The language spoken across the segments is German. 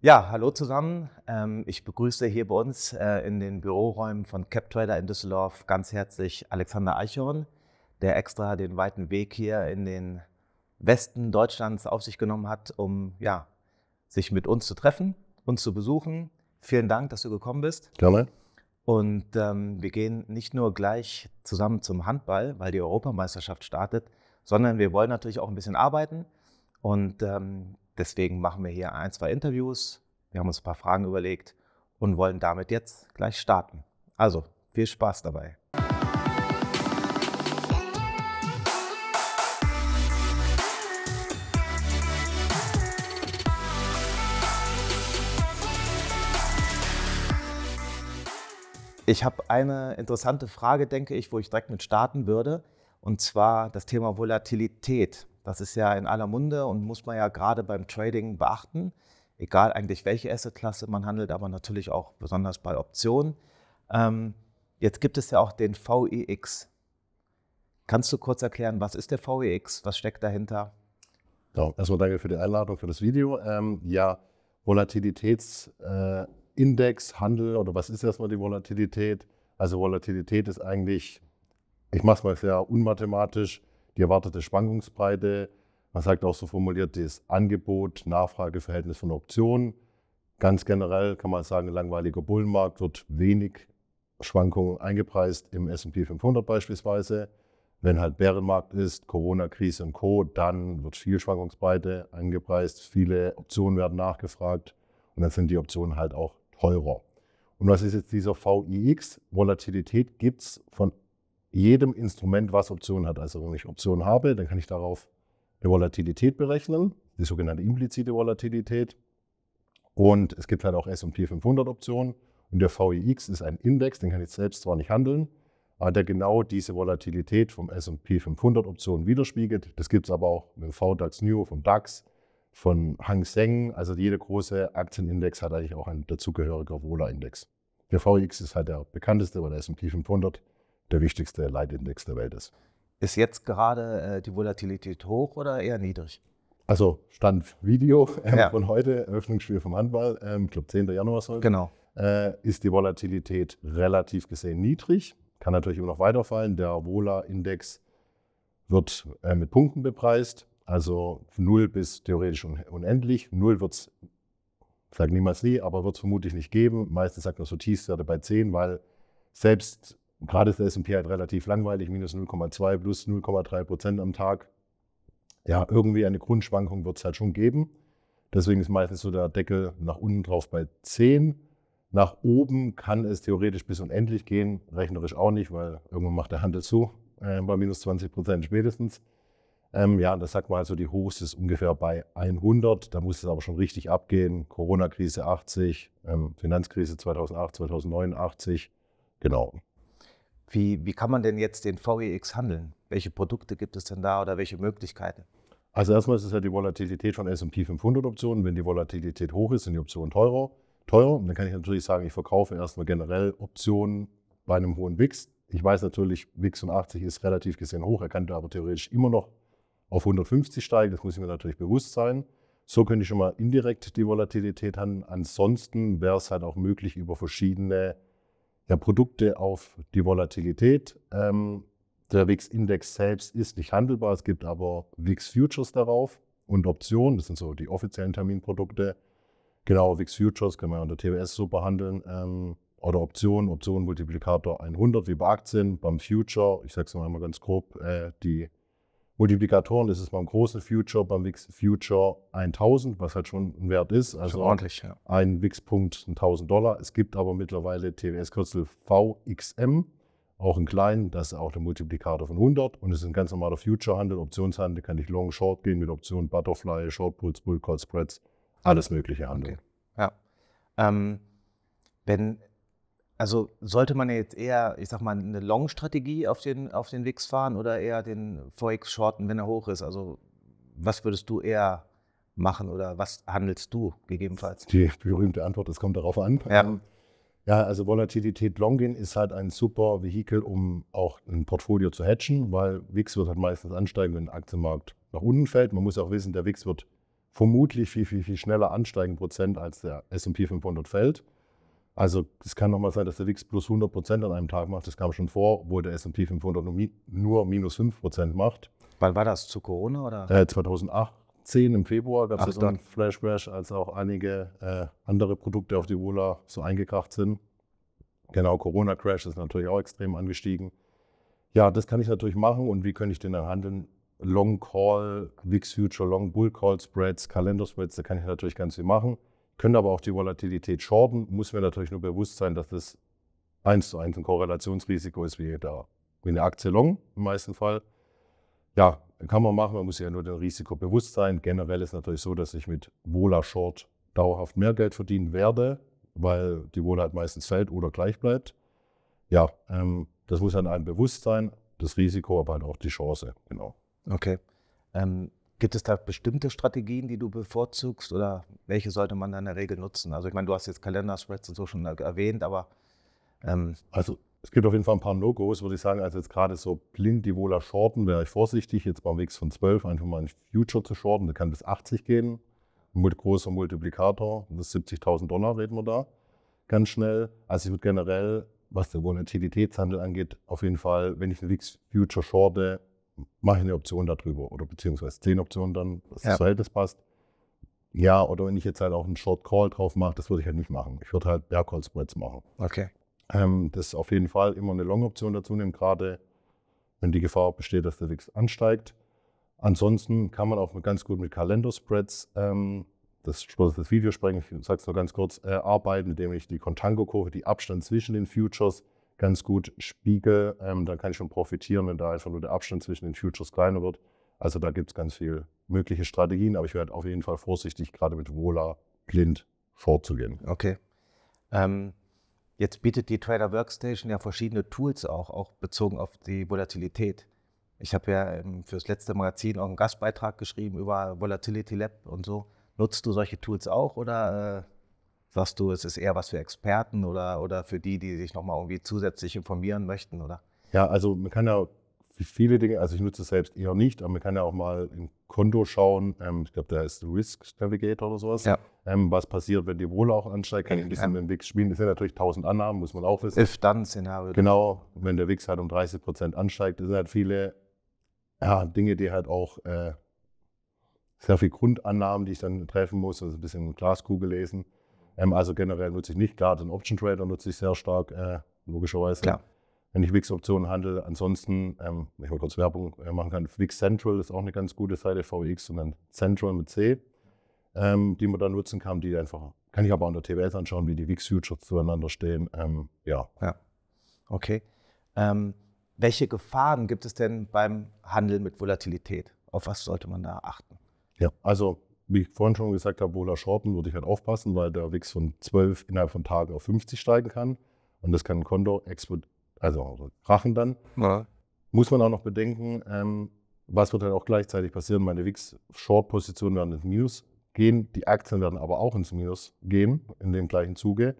Ja, hallo zusammen. Ähm, ich begrüße hier bei uns äh, in den Büroräumen von CapTrader in Düsseldorf ganz herzlich Alexander Eichhorn, der extra den weiten Weg hier in den Westen Deutschlands auf sich genommen hat, um ja, sich mit uns zu treffen, uns zu besuchen. Vielen Dank, dass du gekommen bist. Gerne. Und ähm, wir gehen nicht nur gleich zusammen zum Handball, weil die Europameisterschaft startet, sondern wir wollen natürlich auch ein bisschen arbeiten. Und ähm, Deswegen machen wir hier ein, zwei Interviews. Wir haben uns ein paar Fragen überlegt und wollen damit jetzt gleich starten. Also viel Spaß dabei. Ich habe eine interessante Frage, denke ich, wo ich direkt mit starten würde, und zwar das Thema Volatilität. Das ist ja in aller Munde und muss man ja gerade beim Trading beachten, egal eigentlich welche Assetklasse man handelt, aber natürlich auch besonders bei Optionen. Ähm, jetzt gibt es ja auch den VEX. Kannst du kurz erklären, was ist der VEX? Was steckt dahinter? Genau. Erstmal danke für die Einladung, für das Video. Ähm, ja, Volatilitätsindex, äh, Handel oder was ist erstmal die Volatilität? Also Volatilität ist eigentlich, ich mache es mal sehr unmathematisch, die erwartete Schwankungsbreite, man sagt auch so formuliert, das Angebot-Nachfrageverhältnis von Optionen. Ganz generell kann man sagen, langweiliger Bullenmarkt wird wenig Schwankungen eingepreist im SP 500 beispielsweise. Wenn halt Bärenmarkt ist, Corona-Krise und Co., dann wird viel Schwankungsbreite eingepreist, viele Optionen werden nachgefragt und dann sind die Optionen halt auch teurer. Und was ist jetzt dieser VIX? Volatilität gibt es von jedem Instrument, was Optionen hat. Also wenn ich Optionen habe, dann kann ich darauf eine Volatilität berechnen, die sogenannte implizite Volatilität. Und es gibt halt auch S&P 500 Optionen. Und der VIX ist ein Index, den kann ich selbst zwar nicht handeln, aber der genau diese Volatilität vom S&P 500 Optionen widerspiegelt. Das gibt es aber auch mit dem VDAX New, vom DAX, von Hang Seng. Also jeder große Aktienindex hat eigentlich auch einen dazugehörigen Vola-Index. Der VIX ist halt der bekannteste, weil der S&P 500 der wichtigste Leitindex der Welt ist. Ist jetzt gerade äh, die Volatilität hoch oder eher niedrig? Also Stand Video ähm, ja. von heute, Eröffnungsspiel vom Handball, ähm, ich glaube 10. Januar soll. Genau. Äh, ist die Volatilität relativ gesehen niedrig. Kann natürlich immer noch weiterfallen. Der Vola-Index wird äh, mit Punkten bepreist. Also 0 bis theoretisch unendlich. 0 wird es, ich sage niemals nie, aber wird es vermutlich nicht geben. Meistens sagt man so Tiefstwerte bei 10, weil selbst gerade ist der S&P halt relativ langweilig, minus 0,2 plus 0,3 Prozent am Tag. Ja, irgendwie eine Grundschwankung wird es halt schon geben. Deswegen ist meistens so der Deckel nach unten drauf bei 10. Nach oben kann es theoretisch bis unendlich gehen, rechnerisch auch nicht, weil irgendwann macht der Handel zu, äh, bei minus 20 Prozent spätestens. Ähm, ja, das sagt man also, die Hochste ist ungefähr bei 100. Da muss es aber schon richtig abgehen. Corona-Krise 80, ähm, Finanzkrise 2008, 2089. Genau. Wie, wie kann man denn jetzt den VEX handeln? Welche Produkte gibt es denn da oder welche Möglichkeiten? Also erstmal ist es ja die Volatilität von S&P 500 Optionen. Wenn die Volatilität hoch ist, sind die Optionen teurer. Teurer. Und dann kann ich natürlich sagen, ich verkaufe erstmal generell Optionen bei einem hohen WIX. Ich weiß natürlich, WIX um 80 ist relativ gesehen hoch. Er könnte aber theoretisch immer noch auf 150 steigen. Das muss ich mir natürlich bewusst sein. So könnte ich schon mal indirekt die Volatilität handeln. Ansonsten wäre es halt auch möglich, über verschiedene ja, Produkte auf die Volatilität. Ähm, der WIX-Index selbst ist nicht handelbar. Es gibt aber WIX-Futures darauf und Optionen. Das sind so die offiziellen Terminprodukte. Genau, WIX-Futures können wir unter TWS so behandeln. Ähm, oder Optionen, Optionen Multiplikator 100 wie bei Aktien. Beim Future, ich sage es mal einmal ganz grob, äh, die Multiplikatoren ist es beim großen Future, beim VIX Future 1000, was halt schon ein Wert ist. Also ordentlich, ja. Ein wix punkt 1000 Dollar. Es gibt aber mittlerweile TWS-Kürzel VXM, auch einen kleinen, das ist auch der Multiplikator von 100 und es ist ein ganz normaler Future-Handel, Optionshandel, kann ich Long, Short gehen mit Optionen, Butterfly, Short Pulse, Bull Call Spreads, alles mögliche Handel. Okay. Ja. Ähm, wenn also sollte man jetzt eher, ich sag mal, eine Long-Strategie auf den, auf den Wix fahren oder eher den Forex shorten, wenn er hoch ist? Also was würdest du eher machen oder was handelst du gegebenenfalls? Die berühmte Antwort, es kommt darauf an. Ja. Ähm, ja, also Volatilität Long gehen ist halt ein super Vehikel, um auch ein Portfolio zu hatchen, weil Wix wird halt meistens ansteigen, wenn der Aktienmarkt nach unten fällt. Man muss auch wissen, der Wix wird vermutlich viel, viel, viel schneller ansteigen Prozent, als der S&P 500 fällt. Also es kann nochmal sein, dass der WIX plus 100 an einem Tag macht. Das kam schon vor, wo der S&P 500 nur minus 5 macht. Wann war das? Zu Corona oder? Äh, 2018 im Februar gab es dann Flash Crash, als auch einige äh, andere Produkte auf die Wohler so eingekracht sind. Genau, Corona Crash ist natürlich auch extrem angestiegen. Ja, das kann ich natürlich machen und wie könnte ich den dann handeln? Long Call, WIX Future, Long Bull Call Spreads, Kalender Spreads, da kann ich natürlich ganz viel machen können aber auch die Volatilität shorten. Muss mir natürlich nur bewusst sein, dass das eins zu eins ein Korrelationsrisiko ist wie, da, wie eine Aktie Long im meisten Fall. Ja, kann man machen, man muss ja nur dem Risiko bewusst sein. Generell ist es natürlich so, dass ich mit Wohler Short dauerhaft mehr Geld verdienen werde, weil die Wohle halt meistens fällt oder gleich bleibt. Ja, ähm, das muss an einem bewusst sein, das Risiko, aber halt auch die Chance, genau. Okay. Ähm, Gibt es da bestimmte Strategien, die du bevorzugst oder welche sollte man dann in der Regel nutzen? Also ich meine, du hast jetzt Kalenderspreads und so schon erwähnt, aber... Ähm also es gibt auf jeden Fall ein paar No-Gos, würde ich sagen. Also jetzt gerade so blind die Wohler shorten, wäre ich vorsichtig. Jetzt beim Weg von 12 einfach mal ein Future zu shorten. da kann bis 80 gehen. Ein großer Multiplikator, bis 70.000 Dollar reden wir da. Ganz schnell. Also ich würde generell, was den Volatilitätshandel angeht, auf jeden Fall, wenn ich einen Wix Future shorte, mache ich eine Option darüber oder beziehungsweise zehn Optionen dann, dass ja. Halt das Verhältnis passt. Ja, oder wenn ich jetzt halt auch einen Short Call drauf mache, das würde ich halt nicht machen. Ich würde halt Bear Call Spreads machen. Okay. Ähm, das ist auf jeden Fall immer eine Long Option dazu nehmen, gerade wenn die Gefahr besteht, dass der Wix ansteigt. Ansonsten kann man auch ganz gut mit Kalenderspreads, ähm, das das, das Video sprengen, ich sage es nur ganz kurz, äh, arbeiten, indem ich die Contango-Kurve, die Abstand zwischen den Futures ganz gut spiegel, ähm, dann kann ich schon profitieren, wenn da einfach nur der Abstand zwischen den Futures kleiner wird. Also da gibt es ganz viele mögliche Strategien, aber ich werde auf jeden Fall vorsichtig, gerade mit Vola blind vorzugehen. Okay. Ähm, jetzt bietet die Trader Workstation ja verschiedene Tools auch, auch bezogen auf die Volatilität. Ich habe ja ähm, fürs letzte Magazin auch einen Gastbeitrag geschrieben über Volatility Lab und so. Nutzt du solche Tools auch oder? Äh Sagst du, es ist eher was für Experten oder, oder für die, die sich nochmal irgendwie zusätzlich informieren möchten, oder? Ja, also man kann ja viele Dinge, also ich nutze es selbst eher nicht, aber man kann ja auch mal im Konto schauen. Ähm, ich glaube, da ist Risk Navigator oder sowas. Ja. Ähm, was passiert, wenn die Wohle auch ansteigt? Kann ich ein bisschen ja. mit dem Wix spielen? Das sind natürlich 1000 Annahmen, muss man auch wissen. If-Dann-Szenario. Genau, wenn der Wix halt um 30 Prozent ansteigt, das sind halt viele ja, Dinge, die halt auch äh, sehr viel Grundannahmen, die ich dann treffen muss, also ein bisschen Glaskugel lesen. Ähm, also generell nutze ich nicht. Klar, den Option Trader nutze ich sehr stark, äh, logischerweise. Klar. Wenn ich wix optionen handle, ansonsten, ähm, wenn ich mal kurz Werbung äh, machen kann, Wix Central ist auch eine ganz gute Seite, VX und dann Central mit C, ähm, die man da nutzen kann, die einfach, kann ich aber an der TWS anschauen, wie die wix futures zueinander stehen. Ähm, ja. ja. Okay. Ähm, welche Gefahren gibt es denn beim Handeln mit Volatilität? Auf was sollte man da achten? Ja, also wie ich vorhin schon gesagt habe, Bola Schorpen würde ich halt aufpassen, weil der Wix von 12 innerhalb von Tagen auf 50 steigen kann. Und das kann ein Konto, also Rachen dann. Ja. Muss man auch noch bedenken, ähm, was wird dann halt auch gleichzeitig passieren? Meine Wix-Short-Positionen werden ins Minus gehen, die Aktien werden aber auch ins Minus gehen, in dem gleichen Zuge.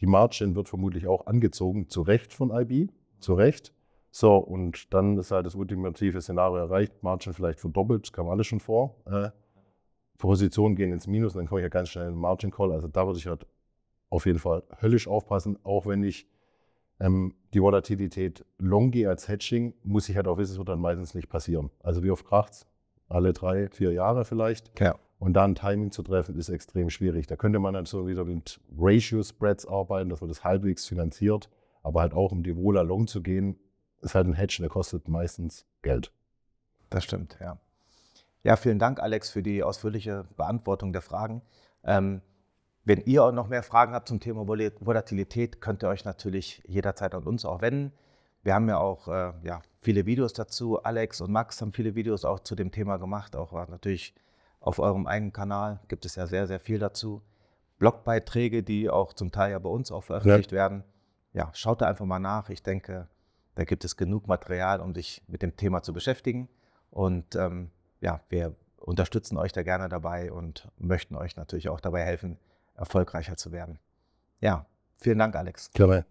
Die Margin wird vermutlich auch angezogen, zu Recht von IB, zu Recht. So, und dann ist halt das ultimative Szenario erreicht, Margin vielleicht verdoppelt, kam alles schon vor. Äh, Positionen gehen ins Minus und dann komme ich ja ganz schnell in den Margin Call. Also da würde ich halt auf jeden Fall höllisch aufpassen, auch wenn ich ähm, die Volatilität long gehe als Hedging, muss ich halt auch wissen, es wird dann meistens nicht passieren. Also wie oft kracht Alle drei, vier Jahre vielleicht. Ja. Und da ein Timing zu treffen, ist extrem schwierig. Da könnte man dann so wieder mit Ratio-Spreads arbeiten, dass man das halbwegs finanziert. Aber halt auch, um die Vola long zu gehen, ist halt ein Hedge, der kostet meistens Geld. Das stimmt, ja. Ja, vielen Dank, Alex, für die ausführliche Beantwortung der Fragen. Ähm, wenn ihr auch noch mehr Fragen habt zum Thema Volatilität, könnt ihr euch natürlich jederzeit an uns auch wenden. Wir haben ja auch äh, ja, viele Videos dazu. Alex und Max haben viele Videos auch zu dem Thema gemacht. Auch natürlich auf eurem eigenen Kanal gibt es ja sehr, sehr viel dazu. Blogbeiträge, die auch zum Teil ja bei uns auch veröffentlicht ja. werden. Ja, schaut da einfach mal nach. Ich denke, da gibt es genug Material, um sich mit dem Thema zu beschäftigen. Und ähm, ja, wir unterstützen euch da gerne dabei und möchten euch natürlich auch dabei helfen, erfolgreicher zu werden. Ja, vielen Dank, Alex. Gerne.